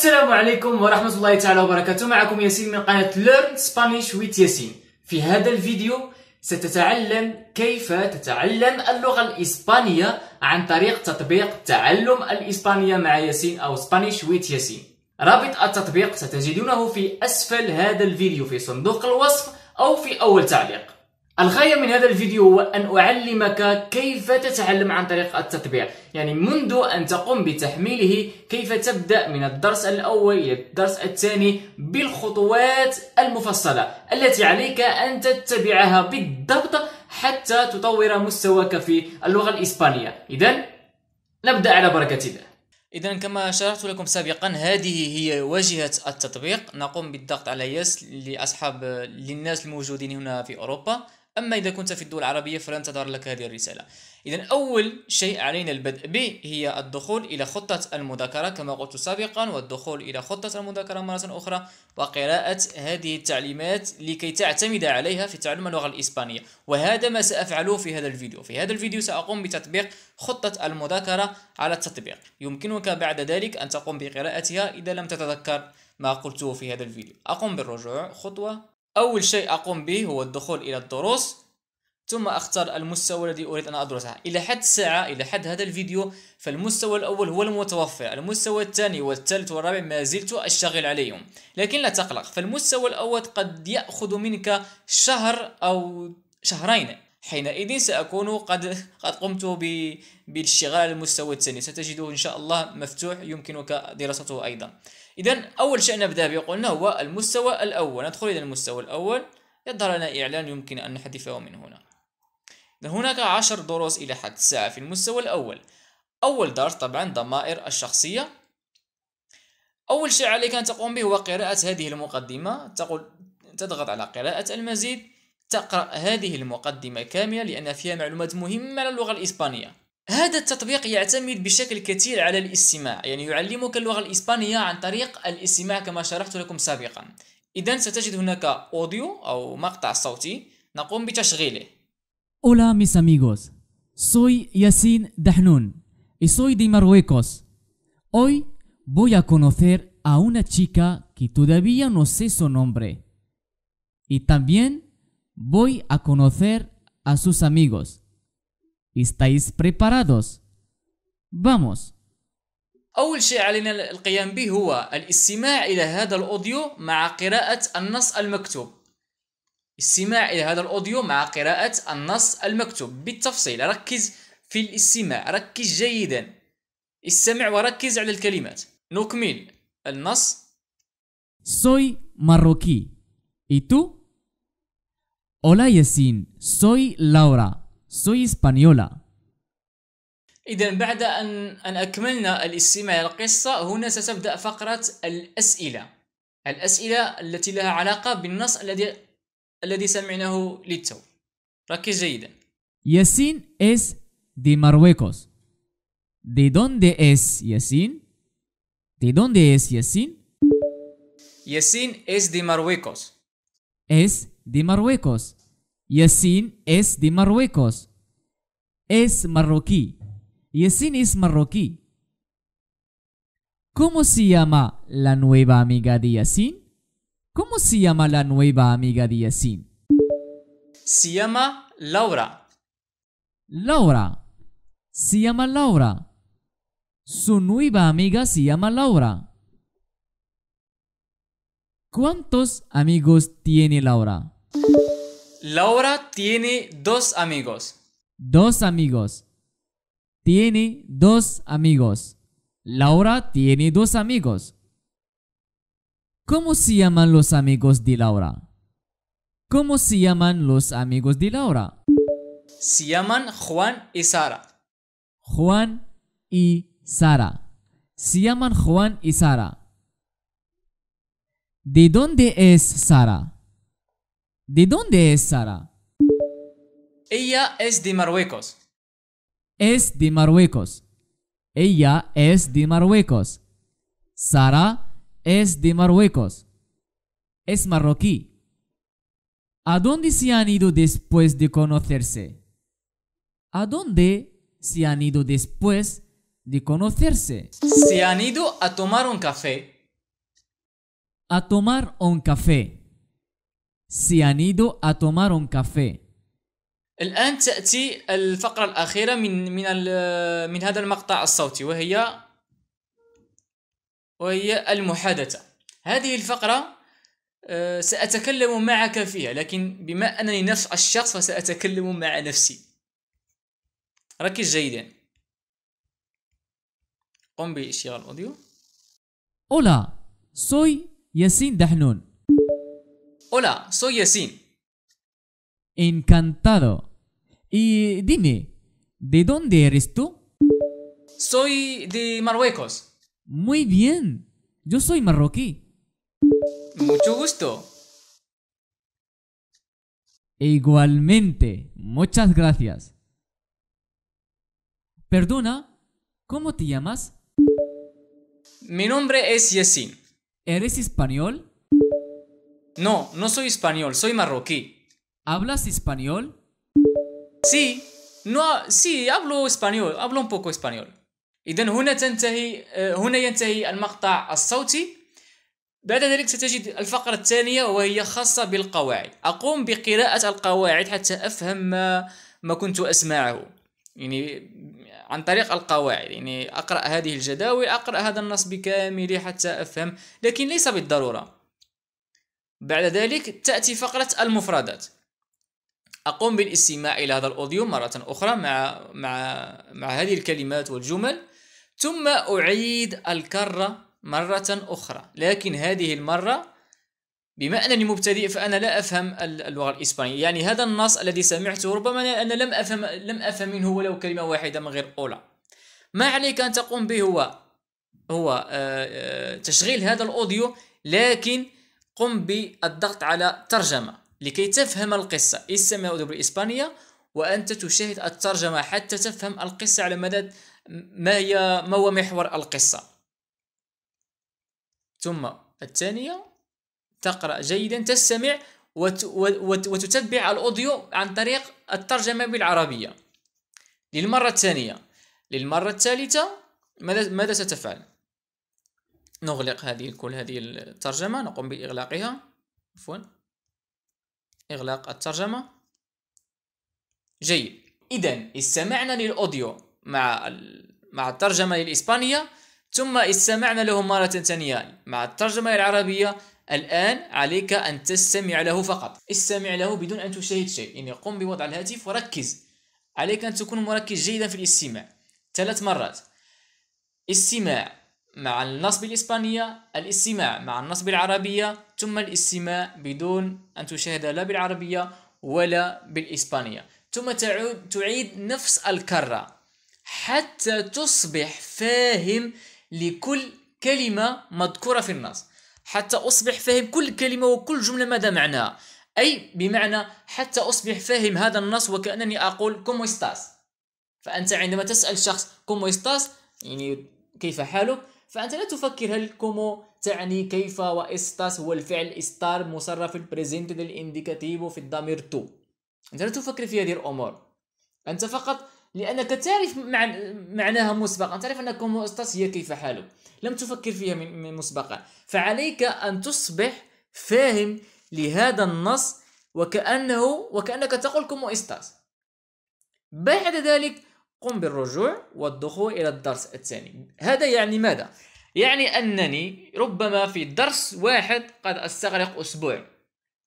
السلام عليكم ورحمة الله تعالى وبركاته معكم ياسين من قناة Learn Spanish with ياسين في هذا الفيديو ستتعلم كيف تتعلم اللغة الإسبانية عن طريق تطبيق تعلم الإسبانية مع ياسين أو Spanish with ياسين رابط التطبيق ستجدونه في أسفل هذا الفيديو في صندوق الوصف أو في أول تعليق الغاية من هذا الفيديو هو أن أعلمك كيف تتعلم عن طريق التطبيق يعني منذ أن تقوم بتحميله كيف تبدأ من الدرس الأول إلى الدرس الثاني بالخطوات المفصلة التي عليك أن تتبعها بالضبط حتى تطور مستواك في اللغة الإسبانية إذا نبدأ على بركة الله إذا كما شرحت لكم سابقا هذه هي واجهة التطبيق نقوم بالضغط على يس لأصحاب للناس الموجودين هنا في أوروبا أما إذا كنت في الدول العربية فلن تظهر لك هذه الرسالة إذا أول شيء علينا البدء به هي الدخول إلى خطة المذاكرة كما قلت سابقا والدخول إلى خطة المذاكرة مرة أخرى وقراءة هذه التعليمات لكي تعتمد عليها في تعلم اللغة الإسبانية وهذا ما سأفعله في هذا الفيديو في هذا الفيديو سأقوم بتطبيق خطة المذاكرة على التطبيق يمكنك بعد ذلك أن تقوم بقراءتها إذا لم تتذكر ما قلته في هذا الفيديو أقوم بالرجوع خطوة أول شيء أقوم به هو الدخول إلى الدروس ثم أختار المستوى الذي أريد أن أدرسه إلى حد الساعة إلى حد هذا الفيديو فالمستوى الأول هو المتوفر المستوى الثاني والثالث والرابع ما زلت أشتغل عليهم لكن لا تقلق فالمستوى الأول قد يأخذ منك شهر أو شهرين حينئذ سأكون قد قد قمت بالاشتغال على المستوى الثاني ستجده إن شاء الله مفتوح يمكنك دراسته أيضا إذا أول شيء نبدأ به قلنا هو المستوى الأول ندخل إلى المستوى الأول يظهر لنا إعلان يمكن أن نحذفه من هنا هناك عشر دروس إلى حد الساعة في المستوى الأول أول درس طبعا ضمائر الشخصية أول شيء عليك أن تقوم به هو قراءة هذه المقدمة تقول تضغط على قراءة المزيد تقرأ هذه المقدمة كاملة لأن فيها معلومات مهمة للغة الإسبانية هذا التطبيق يعتمد بشكل كثير على الاستماع يعني يعلمك اللغة الإسبانية عن طريق الاستماع كما شرحت لكم سابقا إذا ستجد هناك أوديو أو مقطع صوتي نقوم بتشغيله Hola mis amigos, soy ياسين Dahnun y soy de Marruecos. Hoy voy a conocer a una chica que todavía no sé su nombre. Y también voy a conocer a sus amigos. ¿Estáis preparados? Vamos. أول شيء علينا القيام به هو الاستماع إلى هذا الأوديو مع قراءة النص المكتوب استماع إلى هذا الأوديو مع قراءة النص المكتوب بالتفصيل ركز في الاستماع ركز جيدا استمع وركز على الكلمات نكمل النص Soy marroquí. ¿Y tú? Hola Yasin, soy Laura. سوي اسبانيولا إذا بعد أن أن أكملنا الاستماع للقصة هنا ستبدأ فقرة الأسئلة. الأسئلة التي لها علاقة بالنص الذي الذي سمعناه للتو. ركز جيدا. ياسين es de Marruecos. ¿De dónde es ياسين ¿De dónde es ياسين ياسين es de Marruecos. Es de Marruecos. Yacine es de Marruecos. Es marroquí. Yacine es marroquí. ¿Cómo se llama la nueva amiga de Yacine? ¿Cómo se llama la nueva amiga de Yacine? Se llama Laura. Laura. Se llama Laura. Su nueva amiga se llama Laura. ¿Cuántos amigos tiene Laura? Laura tiene dos amigos. Dos amigos. Tiene dos amigos. Laura tiene dos amigos. ¿Cómo se llaman los amigos de Laura? ¿Cómo se llaman los amigos de Laura? Se llaman Juan y Sara. Juan y Sara. Se llaman Juan y Sara. ¿De dónde es Sara? ¿De dónde es Sara? Ella es de Marruecos. Es de Marruecos. Ella es de Marruecos. Sara es de Marruecos. Es marroquí. ¿A dónde se han ido después de conocerse? ¿A dónde se han ido después de conocerse? Se han ido a tomar un café. A tomar un café. سيانيدو han ido الآن تأتي الفقرة الأخيرة من من من هذا المقطع الصوتي وهي وهي المحادثة. هذه الفقرة آه، سأتكلم معك فيها لكن بما أنني نفس الشخص فسأتكلم مع نفسي. ركز جيدا. قم بإشغال الأوديو. Hola, soy Yasin Dahnun. Hola, soy Yesin. Encantado. Y dime, ¿de dónde eres tú? Soy de Marruecos. Muy bien. Yo soy marroquí. Mucho gusto. Igualmente. Muchas gracias. Perdona, ¿cómo te llamas? Mi nombre es Yesin. ¿Eres español? No, no soy español, soy marroquí. ¿Hablas español? Sí, no, sí, hablo español, hablo un poco español. إذا هنا تنتهي آه، هنا ينتهي المقطع الصوتي بعد ذلك ستجد الفقرة الثانية وهي خاصة بالقواعد أقوم بقراءة القواعد حتى أفهم ما, ما كنت أسمعه يعني عن طريق القواعد يعني أقرأ هذه الجداول أقرأ هذا النص بكامله حتى أفهم لكن ليس بالضرورة بعد ذلك تأتي فقرة المفردات أقوم بالاستماع إلى هذا الأوديو مرة أخرى مع, مع, مع هذه الكلمات والجمل ثم أعيد الكرة مرة أخرى لكن هذه المرة بما أنني مبتدئ فأنا لا أفهم اللغة الإسبانية يعني هذا النص الذي سمعته ربما أنا لم أفهم لم أفهم منه ولو كلمة واحدة من غير أولى ما عليك أن تقوم به هو هو آه، آه، تشغيل هذا الأوديو لكن قم بالضغط على ترجمة لكي تفهم القصة استمع بالإسبانية وأنت تشاهد الترجمة حتى تفهم القصة على مدى ما هي ما هو محور القصة ثم الثانية تقرأ جيدا تستمع وتتبع الأوديو عن طريق الترجمة بالعربية للمرة الثانية للمرة الثالثة ماذا ماذا ستفعل؟ نغلق هذه كل هذه الترجمة نقوم بإغلاقها عفوا إغلاق الترجمة جيد إذا استمعنا للأوديو مع مع الترجمة للإسبانية ثم استمعنا له مرة ثانية مع الترجمة العربية الآن عليك أن تستمع له فقط استمع له بدون أن تشاهد شيء يعني قم بوضع الهاتف وركز عليك أن تكون مركز جيدا في الاستماع ثلاث مرات استماع مع النصب الإسبانية الاستماع مع النصب العربية ثم الاستماع بدون أن تشاهد لا بالعربية ولا بالإسبانية ثم تعود تعيد نفس الكرة حتى تصبح فاهم لكل كلمة مذكورة في النص حتى أصبح فاهم كل كلمة وكل جملة ماذا معناها أي بمعنى حتى أصبح فاهم هذا النص وكأنني أقول كومو استاس فأنت عندما تسأل شخص كومو استاس يعني كيف حالك فأنت لا تفكر هل كومو تعني كيف واستاس هو الفعل استار مصرف البريزنت للإنديكاتيفو في الضمير تو أنت لا تفكر في هذه الأمور أنت فقط لأنك تعرف معناها مسبقا تعرف أن كومو استاس هي كيف حاله لم تفكر فيها من مسبقا فعليك أن تصبح فاهم لهذا النص وكأنه وكأنك تقول كومو استاس بعد ذلك قم بالرجوع والدخول إلى الدرس الثاني هذا يعني ماذا؟ يعني أنني ربما في درس واحد قد أستغرق أسبوع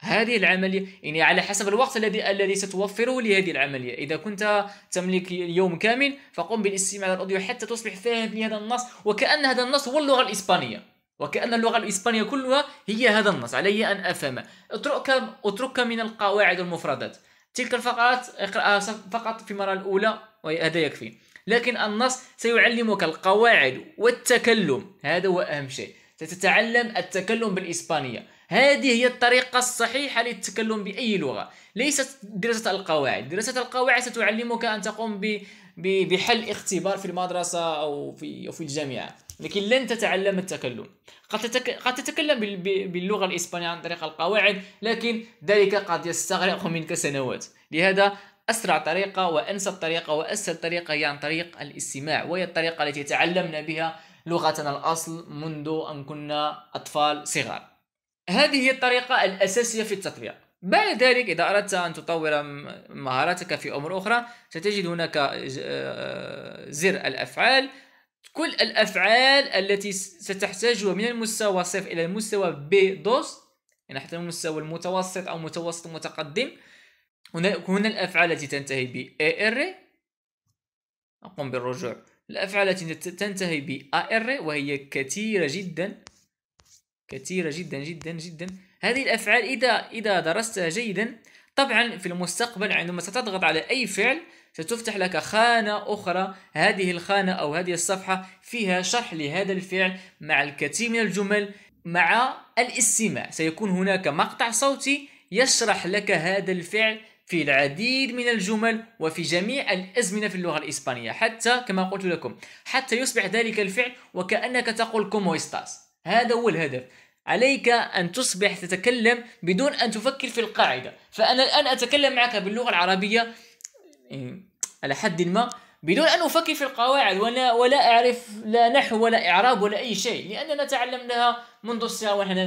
هذه العملية يعني على حسب الوقت الذي الذي ستوفره لهذه العملية إذا كنت تملك يوم كامل فقم بالاستماع للأوديو حتى تصبح فاهم لهذا النص وكأن هذا النص هو اللغة الإسبانية وكأن اللغة الإسبانية كلها هي هذا النص علي أن أفهمه اتركك اتركك من القواعد والمفردات تلك الفقرات اقرأها فقط في المرة الأولى وهذا يكفي لكن النص سيعلمك القواعد والتكلم هذا هو أهم شيء ستتعلم التكلم بالإسبانية هذه هي الطريقة الصحيحة للتكلم بأي لغة ليست دراسة القواعد دراسة القواعد ستعلمك أن تقوم ب... بحل اختبار في المدرسة أو في, أو في الجامعة لكن لن تتعلم التكلم قد, تتك... قد تتكلم بال... باللغة الإسبانية عن طريق القواعد لكن ذلك قد يستغرق منك سنوات لهذا أسرع طريقة وأنسب طريقة وأسهل طريقة هي عن طريق الاستماع وهي الطريقة التي تعلمنا بها لغتنا الأصل منذ أن كنا أطفال صغار هذه هي الطريقة الأساسية في التطبيق بعد ذلك إذا أردت أن تطور مهاراتك في أمور أخرى ستجد هناك آه، زر الأفعال كل الأفعال التي ستحتاجها من المستوى صفر إلى المستوى B2 يعني حتى المستوى المتوسط أو متوسط متقدم هنا الأفعال التي تنتهي ب ار أقوم بالرجوع الأفعال التي تنتهي ب ار وهي كثيرة جدا كثيرة جدا جدا جدا هذه الأفعال إذا إذا درستها جيدا طبعا في المستقبل عندما ستضغط على أي فعل ستفتح لك خانة أخرى هذه الخانة أو هذه الصفحة فيها شرح لهذا الفعل مع الكثير من الجمل مع الاستماع سيكون هناك مقطع صوتي يشرح لك هذا الفعل في العديد من الجمل وفي جميع الأزمنة في اللغة الإسبانية حتى كما قلت لكم حتى يصبح ذلك الفعل وكأنك تقول كومو استاس هذا هو الهدف عليك أن تصبح تتكلم بدون أن تفكر في القاعدة فأنا الآن أتكلم معك باللغة العربية إيه، على حد ما بدون أن أفكر في القواعد ولا ولا أعرف لا نحو ولا إعراب ولا أي شيء لأننا تعلمناها منذ الصغر ونحن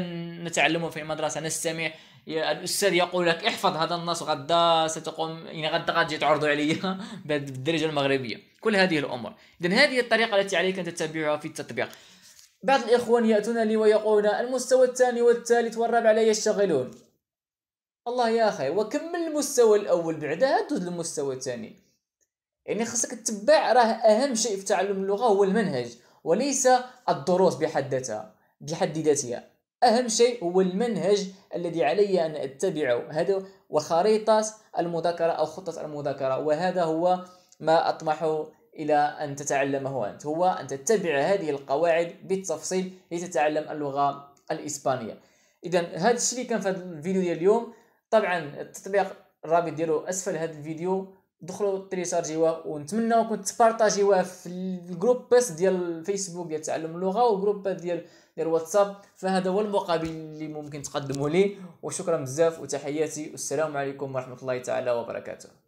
نتعلمها في المدرسة نستمع الاستاذ يقول لك احفظ هذا النص غدا ستقوم يعني غدا غادي تعرضوا عليا بالدرجه المغربيه كل هذه الامور اذا هذه الطريقه التي عليك ان تتبعها في التطبيق بعض الاخوان ياتون لي ويقولون المستوى الثاني والثالث والرابع لا يشتغلون الله يا اخي وكمل المستوى الاول بعدها دوز للمستوى الثاني يعني خصك تتبع راه اهم شيء في تعلم اللغه هو المنهج وليس الدروس بحد ذاتها بحد ذاتها أهم شيء هو المنهج الذي علي أن أتبعه هذا وخريطة المذاكرة أو خطة المذاكرة وهذا هو ما أطمح إلى أن تتعلمه أنت هو أن تتبع هذه القواعد بالتفصيل لتتعلم اللغة الإسبانية إذا هذا الشيء كان في هذا الفيديو ديال اليوم طبعا التطبيق الرابط ديالو أسفل هذا الفيديو دخلوا تريشارجيوها ونتمنى كنت تبارطاجيوها في الجروب بس ديال الفيسبوك ديال تعلم اللغه والجروب ديال ديال الواتساب فهذا هو المقابل اللي ممكن تقدمه لي وشكرا بزاف وتحياتي والسلام عليكم ورحمه الله تعالى وبركاته